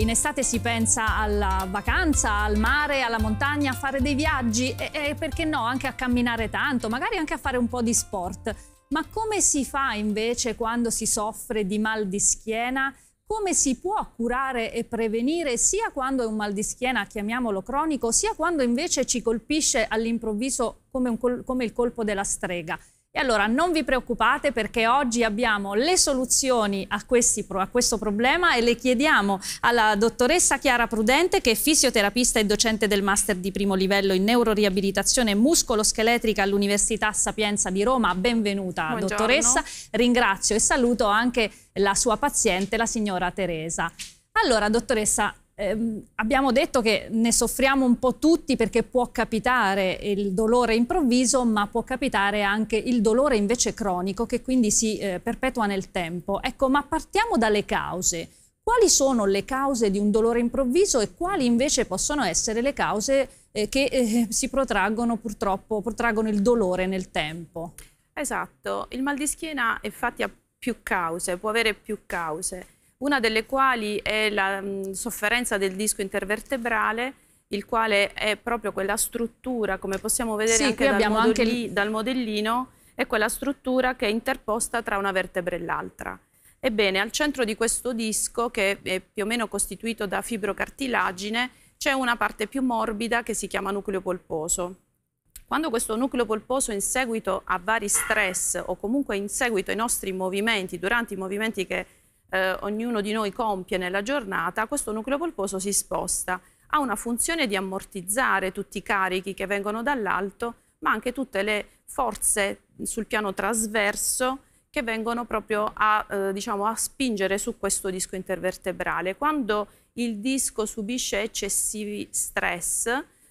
In estate si pensa alla vacanza, al mare, alla montagna, a fare dei viaggi e, e perché no anche a camminare tanto, magari anche a fare un po' di sport. Ma come si fa invece quando si soffre di mal di schiena? Come si può curare e prevenire sia quando è un mal di schiena, chiamiamolo cronico, sia quando invece ci colpisce all'improvviso come, col come il colpo della strega? E allora non vi preoccupate perché oggi abbiamo le soluzioni a, questi, a, questo problema e le chiediamo alla dottoressa Chiara Prudente che è fisioterapista e docente del master di primo livello in neuroriabilitazione muscoloscheletrica all'Università Sapienza di Roma. Benvenuta Buongiorno. dottoressa, ringrazio e saluto anche la sua paziente, la signora Teresa. Allora dottoressa, ehm, abbiamo detto che ne soffriamo un po' tutti perché può capitare il dolore improvviso, ma può capitare anche il dolore invece cronico che quindi si eh, perpetua nel tempo. Ecco, ma partiamo dalle cause. Quali sono le cause di un dolore improvviso e quali invece possono essere le cause eh, che eh, si protraggono purtroppo, protraggono il dolore nel tempo? Esatto, il mal di schiena infatti ha più cause, può avere più cause una delle quali è la mh, mm, sofferenza del disco intervertebrale, il quale è proprio quella struttura, come possiamo vedere sì, anche, dal, anche il... dal modellino, è quella struttura che è interposta tra una vertebra e l'altra. Ebbene, al centro di questo disco, che è più o meno costituito da fibrocartilagine, c'è una parte più morbida che si chiama nucleo polposo. Quando questo nucleo polposo in seguito a vari stress o comunque in seguito ai nostri movimenti, durante i movimenti che eh, ognuno di noi compie nella giornata, questo nucleo polposo si sposta. Ha una funzione di ammortizzare tutti i carichi che vengono dall'alto, ma anche tutte le forze sul piano trasverso che vengono proprio a, eh, diciamo, a spingere su questo disco intervertebrale. Quando il disco subisce eccessivi stress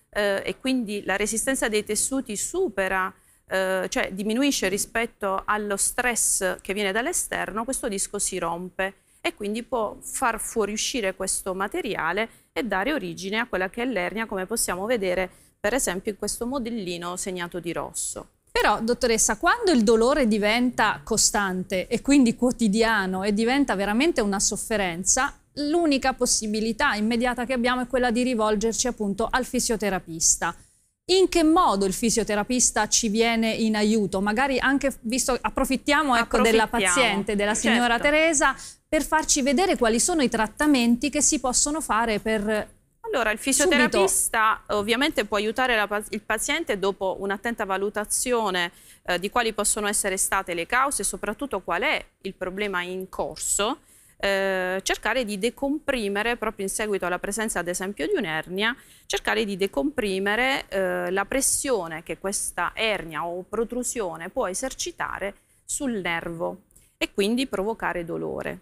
eh, e quindi la resistenza dei tessuti supera eh, cioè diminuisce rispetto allo stress che viene dall'esterno, questo disco si rompe e quindi può far fuoriuscire questo materiale e dare origine a quella che è l'ernia, come possiamo vedere per esempio in questo modellino segnato di rosso. Però, dottoressa, quando il dolore diventa costante e quindi quotidiano e diventa veramente una sofferenza, l'unica possibilità immediata che abbiamo è quella di rivolgerci appunto al fisioterapista. In che modo il fisioterapista ci viene in aiuto? Magari anche visto, approfittiamo, ecco, approfittiamo. della paziente, della certo. signora Teresa, per farci vedere quali sono i trattamenti che si possono fare per allora, il fisioterapista Subito. ovviamente può aiutare il paziente dopo un'attenta valutazione eh, di quali possono essere state le cause e soprattutto qual è il problema in corso eh, cercare di decomprimere, proprio in seguito alla presenza ad esempio di un'ernia, cercare di decomprimere eh, la pressione che questa ernia o protrusione può esercitare sul nervo e quindi provocare dolore.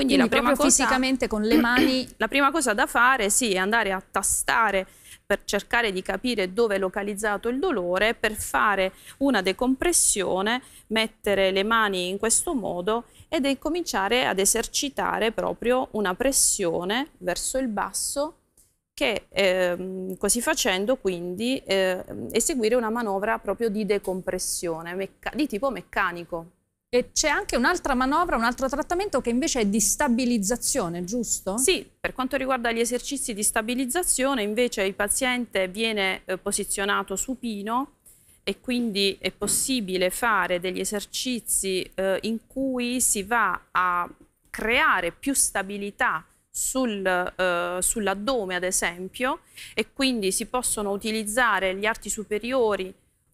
Quindi, Quindi la prima cosa, fisicamente con le mani... La prima cosa da fare sì, è andare a tastare per cercare di capire dove è localizzato il dolore, per fare una decompressione, mettere le mani in questo modo ed è cominciare ad esercitare proprio una pressione verso il basso che eh, così facendo quindi eh, eseguire una manovra proprio di decompressione di tipo meccanico. E c'è anche un'altra manovra, un altro trattamento che invece è di stabilizzazione, giusto? Sì, per quanto riguarda gli esercizi di stabilizzazione invece il paziente viene eh, posizionato supino e quindi è possibile fare degli esercizi eh, in cui si va a creare più stabilità sul, eh, sull'addome ad esempio e quindi si possono utilizzare gli arti superiori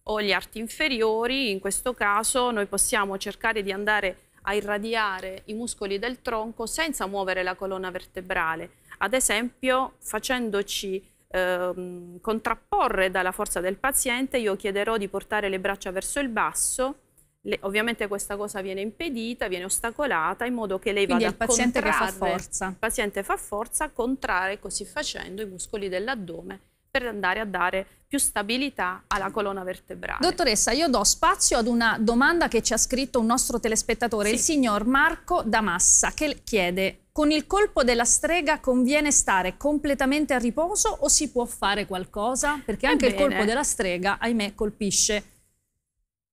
o gli arti inferiori, in questo caso noi possiamo cercare di andare a irradiare i muscoli del tronco senza muovere la colonna vertebrale, ad esempio facendoci ehm, contrapporre dalla forza del paziente, io chiederò di portare le braccia verso il basso, le, ovviamente questa cosa viene impedita, viene ostacolata in modo che lei Quindi vada a contrarre. Quindi il paziente che fa forza. Il paziente fa forza, contrarre così facendo i muscoli dell'addome per andare a dare più stabilità alla colonna vertebrale. Dottoressa, io do spazio ad una domanda che ci ha scritto un nostro telespettatore, sì. il signor Marco Damassa, che chiede con il colpo della strega conviene stare completamente a riposo o si può fare qualcosa? Perché anche Ebbene. il colpo della strega, ahimè, colpisce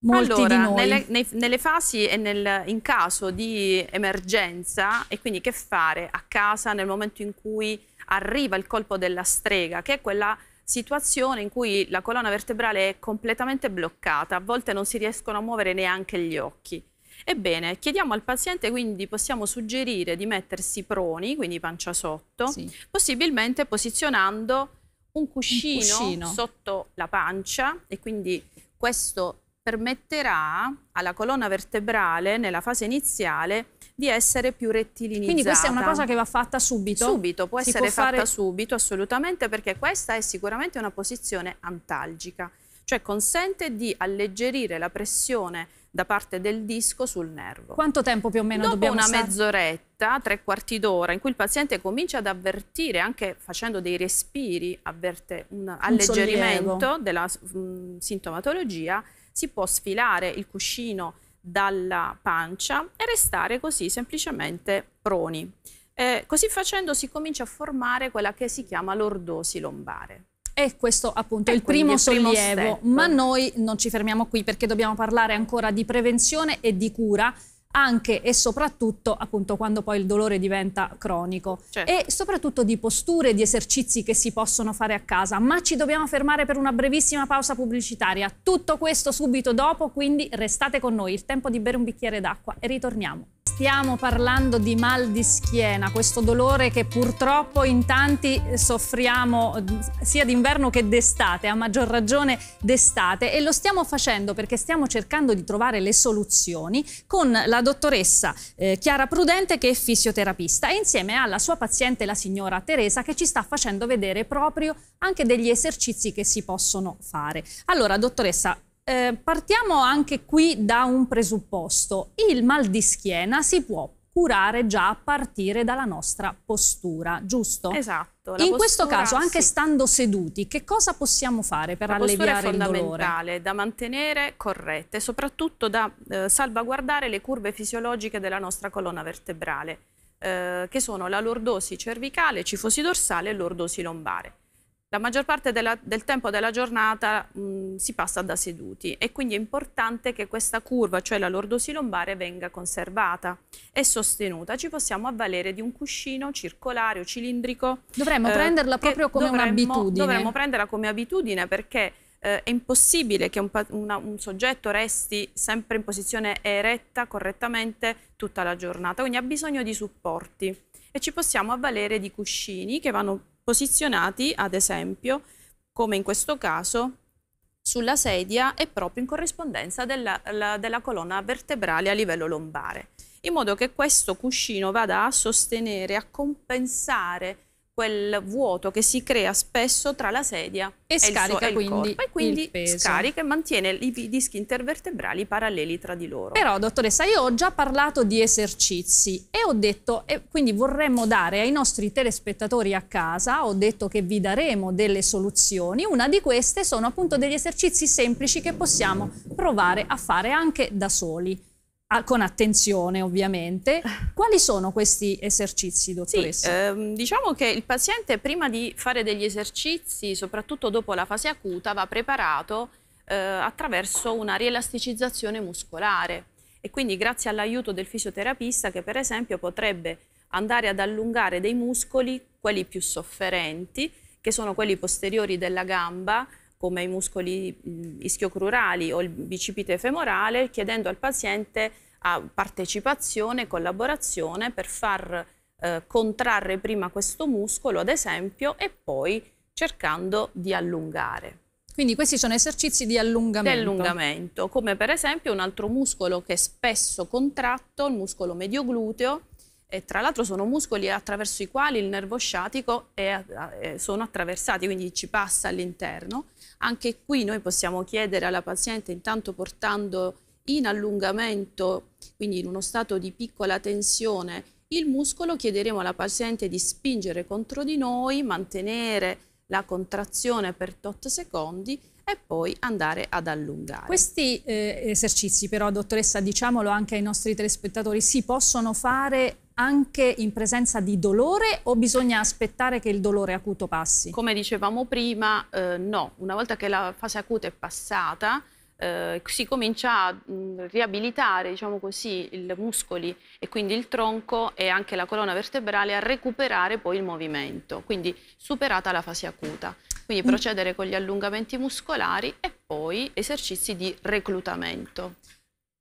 Molti allora, nelle, nei, nelle, fasi e nel, in caso di emergenza, e quindi che fare a casa nel momento in cui arriva il colpo della strega, che è quella situazione in cui la colonna vertebrale è completamente bloccata, a volte non si riescono a muovere neanche gli occhi. Ebbene, chiediamo al paziente, quindi possiamo suggerire di mettersi proni, quindi pancia sotto, sì. possibilmente posizionando un cuscino, un cuscino sotto la pancia e quindi questo permetterà alla colonna vertebrale nella fase iniziale di essere più rettilinizzata. Quindi questa è una cosa che va fatta subito? Subito, può si essere può fatta fare... subito assolutamente perché questa è sicuramente una posizione antalgica, cioè consente di alleggerire la pressione da parte del disco sul nervo. Quanto tempo più o meno Dopo dobbiamo una mezz'oretta, tre quarti d'ora, in cui il paziente comincia ad avvertire, anche facendo dei respiri, avverte un, un alleggerimento sollievo. della mh, mm, sintomatologia, si può sfilare il cuscino dalla pancia e restare così semplicemente proni. Eh, così facendo si comincia a formare quella che si chiama lordosi lombare. E questo appunto è il primo sollievo, primo ma noi non ci fermiamo qui perché dobbiamo parlare ancora di prevenzione e di cura anche e soprattutto appunto quando poi il dolore diventa cronico certo. e soprattutto di posture, di esercizi che si possono fare a casa, ma ci dobbiamo fermare per una brevissima pausa pubblicitaria. Tutto questo subito dopo, quindi restate con noi, il tempo di bere un bicchiere d'acqua e ritorniamo. Stiamo parlando di mal di schiena, questo dolore che purtroppo in tanti soffriamo eh, sia d'inverno che d'estate, a maggior ragione d'estate e lo stiamo facendo perché stiamo cercando di trovare le soluzioni con la dottoressa eh, Chiara Prudente che è fisioterapista e insieme alla sua paziente la signora Teresa che ci sta facendo vedere proprio anche degli esercizi che si possono fare. Allora dottoressa, eh, partiamo anche qui da un presupposto. Il mal di schiena si può curare già a partire dalla nostra postura, giusto? Esatto. In postura, questo caso, anche sì. stando seduti, che cosa possiamo fare per la alleviare il dolore? La postura è fondamentale, da mantenere corretta e soprattutto da eh, salvaguardare le curve fisiologiche della nostra colonna vertebrale, eh, che sono la lordosi cervicale, cifosi dorsale e lordosi lombare. La maggior parte della, del tempo della giornata mh, si passa da seduti e quindi è importante che questa curva, cioè la lordosi lombare, venga conservata e sostenuta. Ci possiamo avvalere di un cuscino circolare o cilindrico. Dovremmo eh, prenderla proprio come un'abitudine. Dovremmo prenderla come abitudine perché eh, è impossibile che un, una, un, soggetto resti sempre in posizione eretta correttamente tutta la giornata, quindi ha bisogno di supporti e ci possiamo avvalere di cuscini che vanno posizionati ad esempio, come in questo caso, sulla sedia e proprio in corrispondenza della, la, della colonna vertebrale a livello lombare, in modo che questo cuscino vada a sostenere, a compensare quel vuoto che si crea spesso tra la sedia e, e scarica il, suo, quindi il corpo e quindi scarica e mantiene i dischi intervertebrali paralleli tra di loro. Però dottoressa io ho già parlato di esercizi e ho detto e quindi vorremmo dare ai nostri telespettatori a casa, ho detto che vi daremo delle soluzioni, una di queste sono appunto degli esercizi semplici che possiamo provare a fare anche da soli. Ah, con attenzione ovviamente. Quali sono questi esercizi, dottoressa? Sì, ehm, diciamo che il paziente prima di fare degli esercizi, soprattutto dopo la fase acuta, va preparato eh, attraverso una rielasticizzazione muscolare e quindi grazie all'aiuto del fisioterapista che per esempio potrebbe andare ad allungare dei muscoli, quelli più sofferenti, che sono quelli posteriori della gamba, come i muscoli ischiocrurali o il bicipite femorale, chiedendo al paziente a partecipazione e collaborazione per far eh, contrarre prima questo muscolo, ad esempio, e poi cercando di allungare. Quindi questi sono esercizi di allungamento. Di allungamento, come per esempio un altro muscolo che è spesso contratto, il muscolo medio mediogluteo, e tra l'altro sono muscoli attraverso i quali il nervo sciatico è, è, sono attraversati, quindi ci passa all'interno. Anche qui noi possiamo chiedere alla paziente, intanto portando in allungamento, quindi in uno stato di piccola tensione, il muscolo, chiederemo alla paziente di spingere contro di noi, mantenere la contrazione per tot secondi e poi andare ad allungare. Questi eh, esercizi però, dottoressa, diciamolo anche ai nostri telespettatori, si possono fare anche in presenza di dolore o bisogna aspettare che il dolore acuto passi? Come dicevamo prima, eh, no, una volta che la fase acuta è passata, eh, si comincia a mh, mm, riabilitare diciamo così, i muscoli e quindi il tronco e anche la colonna vertebrale a recuperare poi il movimento, quindi superata la fase acuta. Quindi mm. procedere con gli allungamenti muscolari e poi esercizi di reclutamento.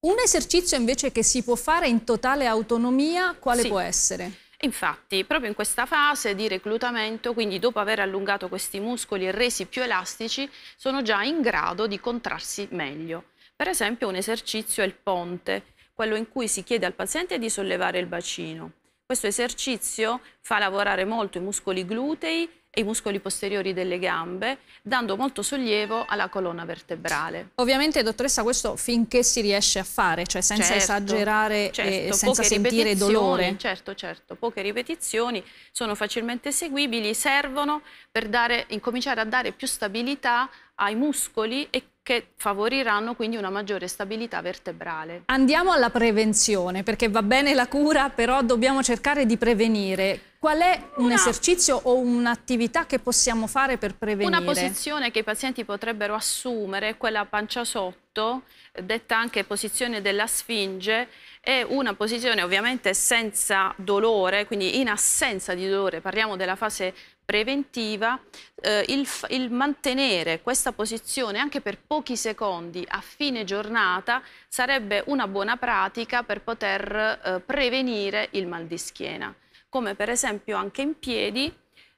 Un esercizio invece che si può fare in totale autonomia, quale sì. può essere? Infatti, proprio in questa fase di reclutamento, quindi dopo aver allungato questi muscoli e resi più elastici, sono già in grado di contrarsi meglio. Per esempio un esercizio è il ponte, quello in cui si chiede al paziente di sollevare il bacino. Questo esercizio fa lavorare molto i muscoli glutei e i muscoli posteriori delle gambe, dando molto sollievo alla colonna vertebrale. Ovviamente, dottoressa, questo finché si riesce a fare, cioè senza certo, esagerare certo, e senza sentire dolore. Certo, certo, poche ripetizioni sono facilmente seguibili, servono per dare, incominciare a dare più stabilità ai muscoli e che favoriranno quindi una maggiore stabilità vertebrale. Andiamo alla prevenzione, perché va bene la cura, però dobbiamo cercare di prevenire. Qual è un una... esercizio o un'attività che possiamo fare per prevenire? Una posizione che i pazienti potrebbero assumere quella pancia sotto, detta anche posizione della sfinge, è una posizione ovviamente senza dolore, quindi in assenza di dolore, parliamo della fase preventiva, eh, il, il, mantenere questa posizione anche per pochi secondi a fine giornata sarebbe una buona pratica per poter eh, prevenire il mal di schiena, come per esempio anche in piedi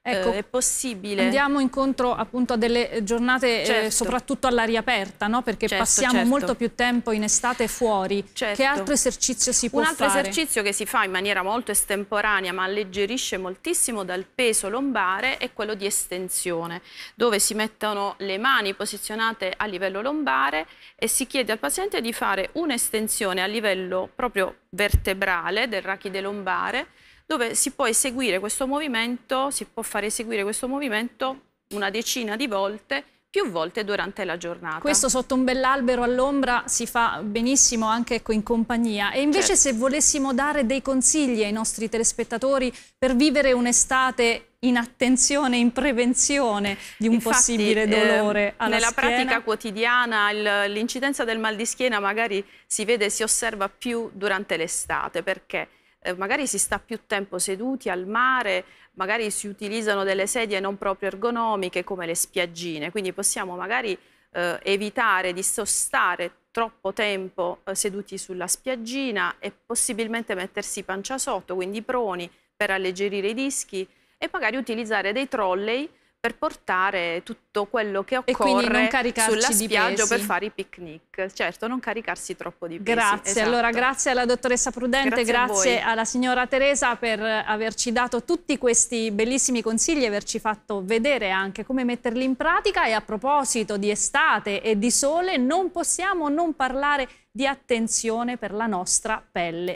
Ecco, eh, è possibile. Andiamo incontro appunto a delle giornate eh, certo. eh, soprattutto all'aria aperta, no? perché certo, passiamo certo. molto più tempo in estate fuori. Che certo. altro esercizio si può fare? Un altro fare? esercizio che si fa in maniera molto estemporanea ma alleggerisce moltissimo dal peso lombare è quello di estensione, dove si mettono le mani posizionate a livello lombare e si chiede al paziente di fare un'estensione a livello proprio vertebrale del rachide lombare dove si può eseguire questo movimento, si può fare eseguire questo movimento una decina di volte più volte durante la giornata. Questo sotto un bell'albero all'ombra si fa benissimo anche ecco, in compagnia. E invece certo. se volessimo dare dei consigli ai nostri telespettatori per vivere un'estate in attenzione, in prevenzione di un Infatti, possibile ehm, dolore ehm, Nella schiena. pratica quotidiana l'incidenza del mal di schiena magari si vede, si osserva più durante l'estate perché eh, magari si sta più tempo seduti al mare, magari si utilizzano delle sedie non proprio ergonomiche come le spiaggine, quindi possiamo magari eh, evitare di sostare troppo tempo eh, seduti sulla spiaggina e possibilmente mettersi pancia sotto, quindi proni per alleggerire i dischi e magari utilizzare dei trolley per portare tutto quello che occorre sulla spiaggia per fare i picnic. Certo, non caricarsi troppo di pesi. Grazie, esatto. allora grazie alla dottoressa Prudente, grazie, grazie alla signora Teresa per averci dato tutti questi bellissimi consigli e averci fatto vedere anche come metterli in pratica e a proposito di estate e di sole non possiamo non parlare di attenzione per la nostra pelle.